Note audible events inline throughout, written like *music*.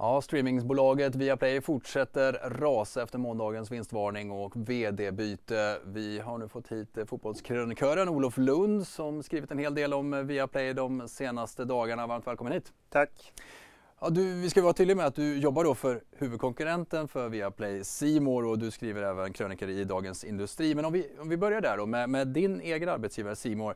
Ja, streamingsbolaget Viaplay fortsätter rasa efter måndagens vinstvarning och vd-byte. Vi har nu fått hit fotbollskrönikören Olof Lund som skrivit en hel del om Viaplay de senaste dagarna. Varmt välkommen hit. Tack. Ja, du, vi ska vara tydliga med att du jobbar då för huvudkonkurrenten för Viaplay, Simor och du skriver även krönikor i Dagens Industri. Men om vi, om vi börjar där då med, med din egen arbetsgivare Simor.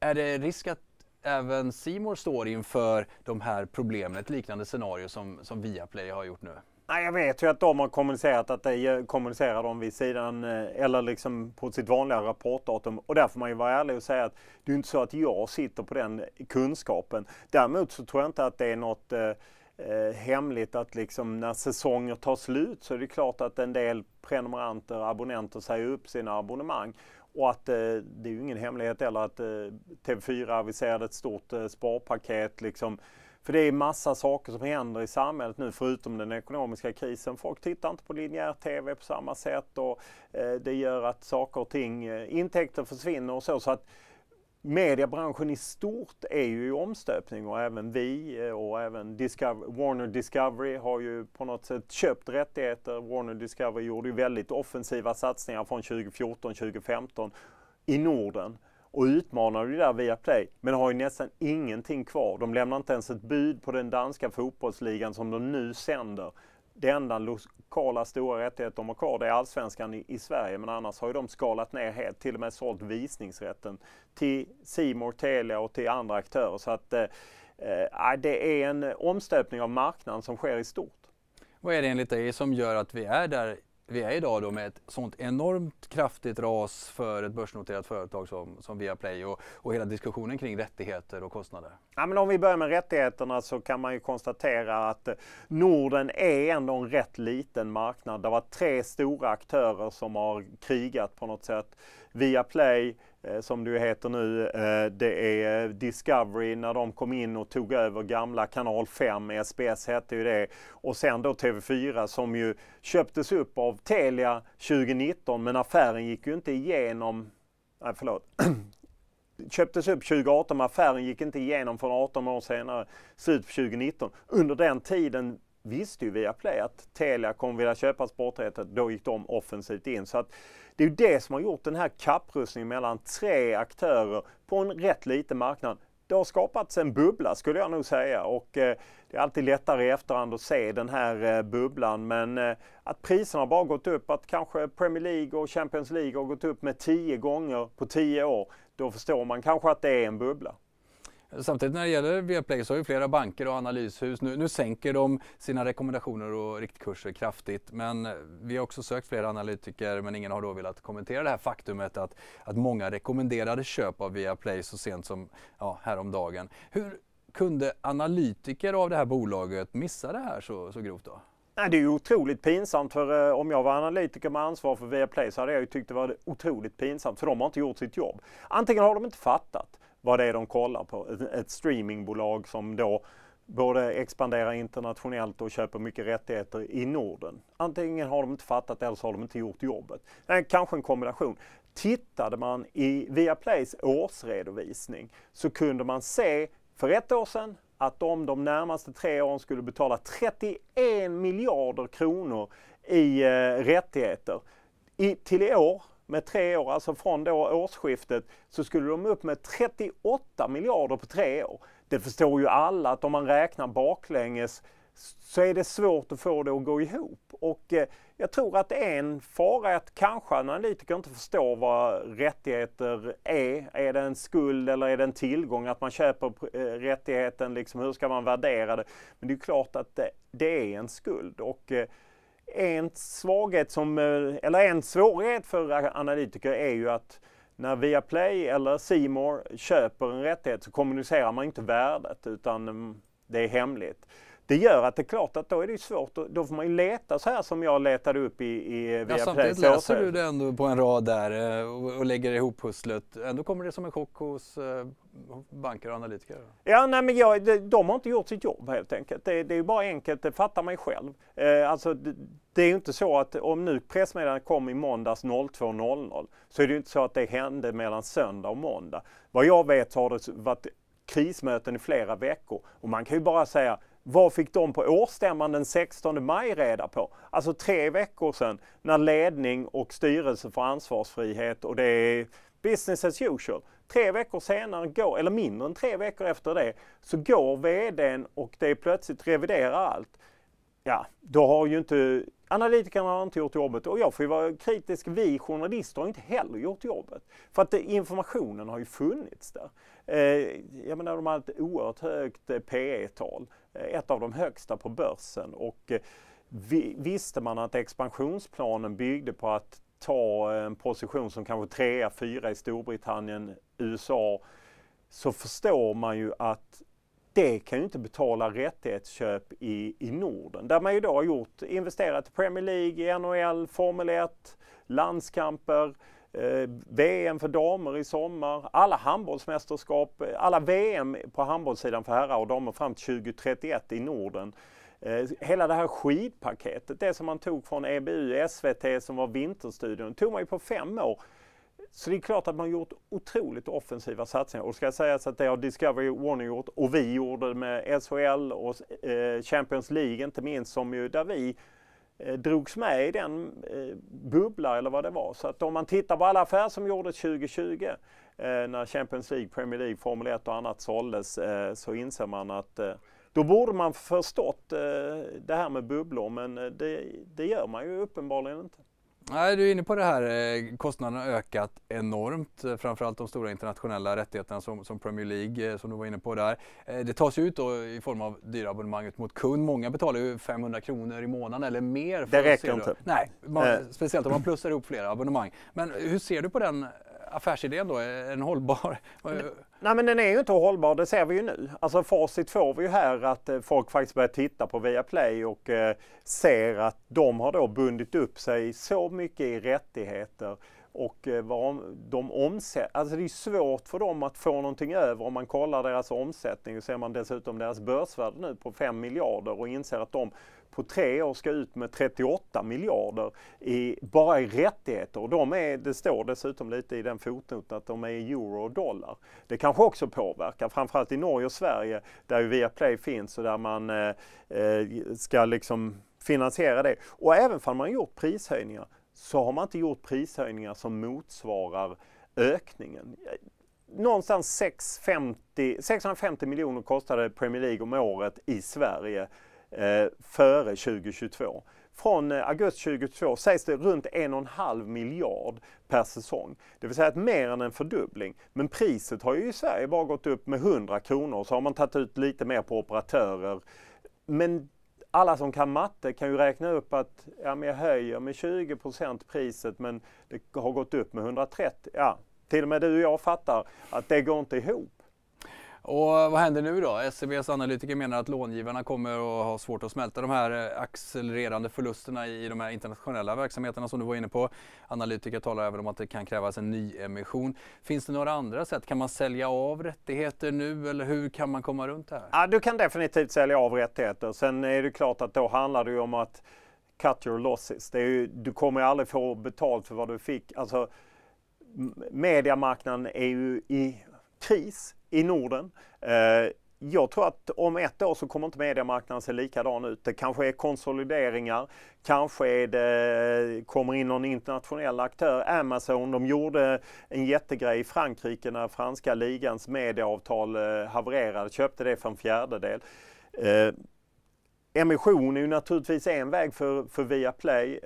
Är det risk att även Simor står inför de här problemen, ett liknande scenario som, som Viaplay har gjort nu? jag vet ju att de har kommunicerat att det kommunicerar de vid sidan eh, eller liksom på sitt vanliga rapportdatum. Och där får man ju vara ärlig och säga att det är inte så att jag sitter på den kunskapen. Däremot så tror jag inte att det är något eh, eh, hemligt att liksom när säsonger tar slut så är det klart att en del prenumeranter, abonnenter säger upp sina abonnemang. Och att eh, det är ju ingen hemlighet eller att eh, TV4 aviserade ett stort eh, sparpaket. Liksom. För det är massa saker som händer i samhället nu förutom den ekonomiska krisen. Folk tittar inte på linjär TV på samma sätt och eh, det gör att saker och ting, eh, intäkter försvinner och så. så att, mediebranschen i stort är ju i omstöpning och även vi eh, och även Discover, Warner Discovery har ju på något sätt köpt rättigheter. Warner Discovery gjorde ju väldigt offensiva satsningar från 2014, 2015 i Norden och utmanade ju där via Play, men har ju nästan ingenting kvar. De lämnar inte ens ett bud på den danska fotbollsligan som de nu sänder det enda lokala stora rättighet de har kvar det är allsvenskan i, i, Sverige men annars har ju de skalat ner helt, till och med sålt visningsrätten till Simor, Telia och till andra aktörer. Så att eh, eh det är en omstöpning av marknaden som sker i stort. Vad är det enligt dig som gör att vi är där vi är idag då med ett sånt enormt kraftigt ras för ett börsnoterat företag som, som Viaplay och, och hela diskussionen kring rättigheter och kostnader? Ja, men om vi börjar med rättigheterna så kan man ju konstatera att eh, Norden är ändå en rätt liten marknad. Det har varit tre stora aktörer som har krigat på något sätt. Viaplay, Eh, som det heter nu. Eh, det är Discovery när de kom in och tog över gamla kanal 5, SBS hette ju det. Och sen då TV4 som ju köptes upp av Telia 2019 men affären gick ju inte igenom, nej förlåt, *clears throat* köptes upp 2018 men affären gick inte igenom förrän 18 år senare, slut på 2019. Under den tiden visste ju Viaplay att Telia kommer vilja köpa sporträttet. Då gick de offensivt in. Så att det är ju det som har gjort den här kapprustningen mellan tre aktörer på en rätt liten marknad. Det har skapats en bubbla skulle jag nog säga och eh, det är alltid lättare i efterhand att se den här eh, bubblan men eh, att priserna bara gått upp, att kanske Premier League och Champions League har gått upp med tio gånger på tio år, då förstår man kanske att det är en bubbla. Samtidigt när det gäller Viaplay så har ju flera banker och analyshus nu, nu sänker de sina rekommendationer och riktkurser kraftigt. Men eh, vi har också sökt flera analytiker men ingen har då velat kommentera det här faktumet att, att många rekommenderade köp av Viaplay så sent som ja, häromdagen. Hur kunde analytiker av det här bolaget missa det här så, så grovt då? Nej, det är ju otroligt pinsamt för eh, om jag var analytiker med ansvar för Viaplay så hade jag ju tyckt det var otroligt pinsamt för de har inte gjort sitt jobb. Antingen har de inte fattat vad det är de kollar på. Ett, ett streamingbolag som då både expanderar internationellt och köper mycket rättigheter i Norden. Antingen har de inte fattat eller så har de inte gjort jobbet. Det är kanske en kombination. Tittade man i Viaplays årsredovisning så kunde man se för ett år sedan att de de närmaste tre åren skulle betala 31 miljarder kronor i eh, rättigheter. I, till i år med tre år, alltså från då årsskiftet, så skulle de upp med 38 miljarder på tre år. Det förstår ju alla att om man räknar baklänges så är det svårt att få det att gå ihop. Och eh, jag tror att en fara är att kanske analytiker inte förstår vad rättigheter är. Är det en skuld eller är det en tillgång? Att man köper eh, rättigheten, liksom, hur ska man värdera det? Men det är klart att eh, det, är en skuld. Och, en svaghet som, eh, eller en svårighet för analytiker är ju att när Viaplay eller Simor köper en rättighet så kommunicerar man inte värdet utan mm, det är hemligt. Det gör att det är klart att då är det svårt. Då får man ju leta så här som jag letade upp i, i ja, Samtidigt läser du det ändå på en rad där och, eh, och lägger ihop pusslet. Ändå kommer det som en chock hos eh, banker och analytiker. Ja, nej, men jag, de, de har inte gjort sitt jobb helt enkelt. Det, det är ju bara enkelt, det fattar man ju själv. Eh, alltså, det, det är ju inte så att om nu pressmeddelandet kom i måndags 02.00 så är det ju inte så att det hände mellan söndag och måndag. Vad jag vet så har det varit krismöten i flera veckor och man kan ju bara säga vad fick de på årsstämman den 16 maj reda på? Alltså tre veckor sedan när ledning och styrelse får ansvarsfrihet och det är business as usual. Tre veckor senare, går, eller mindre än tre veckor efter det, så går VDn och det är plötsligt reviderar allt. Ja, då har ju inte analytikerna har inte gjort jobbet och jag får ju vara kritisk. Vi journalister har inte heller gjort jobbet. För att eh, informationen har ju funnits där. Eh, jag menar de har ett oerhört högt eh, PE-tal. Eh, ett av de högsta på börsen. Och eh, visste man att expansionsplanen byggde på att ta eh, en position som kanske trea, fyra i Storbritannien, USA, så förstår man ju att det kan ju inte betala rättighetsköp i, i Norden. Där man ju då har gjort, investerat i Premier League, i NHL, Formel 1, landskamper, Eh, VM för damer i sommar, alla handbollsmästerskap, eh, alla VM på handbollssidan för herrar och damer fram till 2031 i Norden. Eh, hela det här skidpaketet, det som man tog från EBU, SVT som var Vinterstudion, tog man ju på fem år. Så det är klart att man gjort otroligt offensiva satsningar och ska sägas att det har Discovery Warner gjort och vi gjorde det med SHL och Champions League inte minst som ju där vi Eh, drogs med i den eh, bubbla eller vad det var. Så att om man tittar på alla affärer som gjordes 2020 eh, när Champions League, Premier League, Formel 1 och annat såldes eh, så inser man att då borde man förstått det här med bubblor men det, det gör man ju uppenbarligen inte. Nej, du är inne på det här. Eh, Kostnaderna har ökat enormt. Eh, framförallt de stora internationella rättigheterna som, som, Premier League eh, som du var inne på där. Det tas ut i form av dyra abonnemang ut mot kund. Många betalar ju 500 kronor i månaden eller mer. det räcker inte. Nej, man, eh. speciellt om man plussar ihop flera abonnemang. Men hur ser du på den affärsidén då? Är den hållbar... Nej men den är ju inte hållbar, det ser vi ju nu. Alltså facit får vi ju här att eh, folk faktiskt börjar titta på Viaplay och eh, ser att de har då bundit upp sig så mycket i rättigheter och eh, vad de omsätter. Alltså det är svårt för dem att få någonting över om man kollar deras omsättning och ser man dessutom deras börsvärde nu på 5 miljarder och inser att de på tre år ska ut med 38 miljarder i, bara i rättigheter. Och de är, det står dessutom lite i den fotnoten att de är i euro och dollar. Det kanske också påverkar, framförallt i Norge och Sverige där ju Viaplay finns och där man eh, eh ska liksom finansiera det. Och även om man gjort prishöjningar så har man inte gjort prishöjningar som motsvarar ökningen någonstans 650, 650 miljoner kostade Premier League om året i Sverige Eh, före 2022. Från eh, augusti 2022 sägs det runt 1,5 miljard per säsong. Det vill säga att mer än en fördubbling. Men priset har ju i Sverige bara gått upp med 100 kronor så har man tagit ut lite mer på operatörer. Men alla som kan matte kan ju räkna upp att ja, men jag höjer med 20 priset men det har gått upp med 130. Ja, till och med du och jag fattar att det går inte ihop. Och vad händer nu då? SCBs e analytiker menar att långivarna kommer att ha svårt att smälta de här eh, accelererande förlusterna i de här internationella verksamheterna som du var inne på. Analytiker talar även om att det kan krävas en ny emission. Finns det några andra sätt? Kan man sälja av rättigheter nu eller hur kan man komma runt det här? Ja, du kan definitivt sälja av rättigheter. Sen är det klart att då handlar det ju om att cut your losses. Ju, du kommer aldrig få betalt för vad du fick. Alltså, mediamarknaden är ju i kris i Norden. Eh, jag tror att om ett år så kommer inte mediemarknaden se likadan ut. Det kanske är konsolideringar, kanske är det, kommer in någon internationell aktör. Amazon, de gjorde en jättegrej i Frankrike när franska ligans medieavtal eh, havererade, köpte det för en fjärdedel. Eh, emission är ju naturligtvis en väg för, för Viaplay.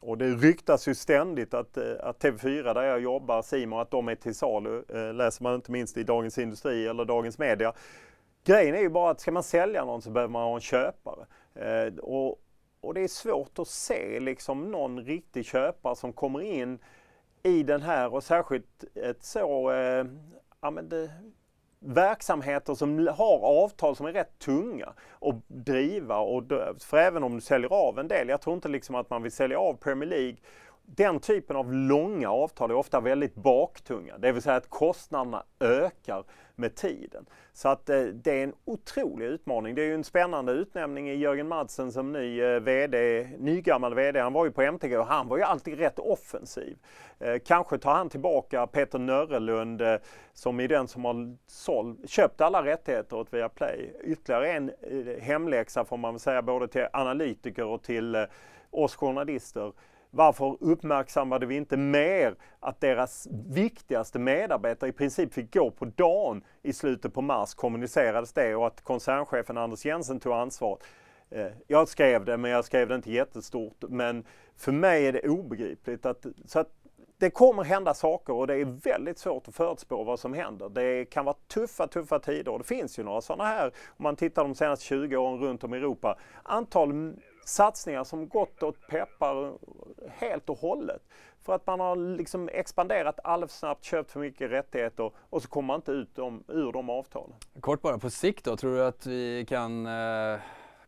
Och det ryktas ju ständigt att, eh, att TV4 där jag jobbar, Simon, att de är till salu. Eh, läser man inte minst i Dagens Industri eller Dagens Media. Grejen är ju bara att ska man sälja någon så behöver man ha en köpare. Eh, och, och det är svårt att se liksom någon riktig köpare som kommer in i den här och särskilt ett så, eh, ja men det, verksamheter som har avtal som är rätt tunga att driva och dövt. För även om du säljer av en del, jag tror inte liksom att man vill sälja av Premier League den typen av långa avtal är ofta väldigt baktunga, det vill säga att kostnaderna ökar med tiden. Så att eh, det är en otrolig utmaning. Det är ju en spännande utnämning i Jörgen Madsen som ny eh, VD, nygammal VD. Han var ju på MTG och han var ju alltid rätt offensiv. Eh, kanske tar han tillbaka Peter Nörelund eh, som är den som har såld, köpt alla rättigheter åt Viaplay. Ytterligare en eh, hemläxa får man väl säga både till analytiker och till eh, oss journalister varför uppmärksammade vi inte mer att deras viktigaste medarbetare i princip fick gå på dagen i slutet på mars? Kommunicerades det och att koncernchefen Anders Jensen tog ansvaret? Eh, jag skrev det, men jag skrev det inte jättestort. Men för mig är det obegripligt. Att, så att det kommer hända saker och det är väldigt svårt att förutspå vad som händer. Det kan vara tuffa, tuffa tider och det finns ju några sådana här. Om man tittar de senaste 20 åren runt om i Europa. Antal satsningar som gått åt peppar helt och hållet. För att man har liksom expanderat alldeles snabbt, köpt för mycket rättigheter och så kommer man inte ut dem, ur de avtalen. Kort bara, på sikt då, tror du att vi kan eh,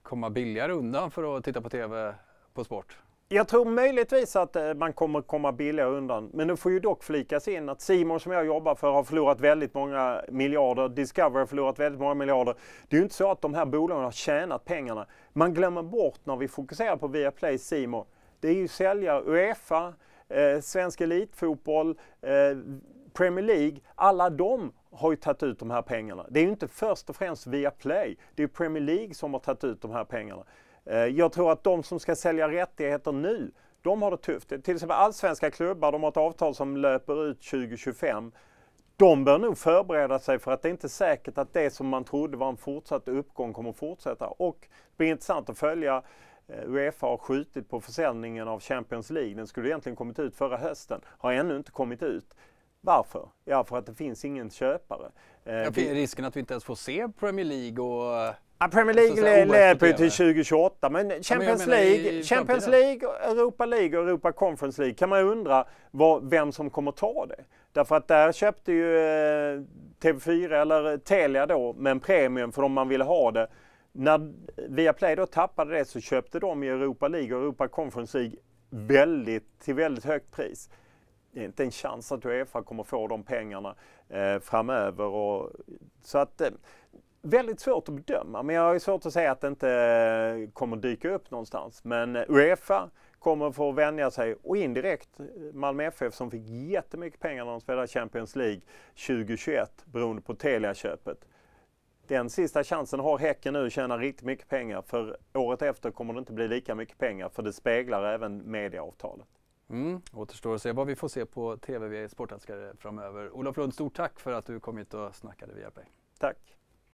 komma billigare undan för att titta på TV på sport? Jag tror möjligtvis att eh, man kommer komma billigare undan. Men det får ju dock flikas in att Simon som jag jobbar för har förlorat väldigt många miljarder. Discover har förlorat väldigt många miljarder. Det är ju inte så att de här bolagen har tjänat pengarna. Man glömmer bort när vi fokuserar på Viaplay Simon. Det är ju säljare, Uefa, eh, Svensk Elitfotboll, eh, Premier League. Alla de har ju tagit ut de här pengarna. Det är ju inte först och främst Viaplay. Det är ju Premier League som har tagit ut de här pengarna. Eh, jag tror att de som ska sälja rättigheter nu, de har det tufft. Till exempel allsvenska klubbar, de har ett avtal som löper ut 2025. De bör nog förbereda sig för att det inte är säkert att det som man trodde var en fortsatt uppgång kommer att fortsätta. Och det blir intressant att följa eh, Uefa har skjutit på försäljningen av Champions League. Den skulle egentligen kommit ut förra hösten, har ännu inte kommit ut. Varför? Ja, för att det finns ingen köpare. Eh, ja, risken att vi inte ens får se Premier League och Ja, Premier League alltså, leder ju till 2028, men Champions, ja, men League, i, Champions League, Europa League och Europa Conference League kan man ju undra vad, vem som kommer ta det. Därför att där köpte ju eh, TV4, eller Telia då, med en premium för om man ville ha det. När Viaplay då tappade det så köpte de i Europa League och Europa Conference League väldigt, till väldigt högt pris det är inte en chans att Uefa kommer få de pengarna eh, framöver. Och, så att, eh, Väldigt svårt att bedöma, men jag har svårt att säga att det inte eh, kommer dyka upp någonstans. Men eh, Uefa kommer få vänja sig och indirekt eh, Malmö FF som fick jättemycket pengar när de spelade Champions League 2021 beroende på Telia-köpet. Den sista chansen har Häcken nu att tjäna riktigt mycket pengar för året efter kommer det inte bli lika mycket pengar för det speglar även mediaavtalet. Mm, återstår att se vad vi får se på TV, vi är sportälskare framöver. Olof Lund, stort tack för att du kom hit och snackade via Play. Tack!